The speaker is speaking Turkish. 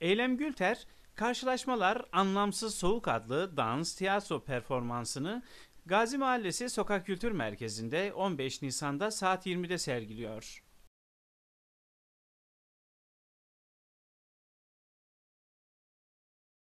Eylem Gülter, Karşılaşmalar Anlamsız Soğuk adlı dans tiyatro performansını Gazi Mahallesi Sokak Kültür Merkezi'nde 15 Nisan'da saat 20'de sergiliyor.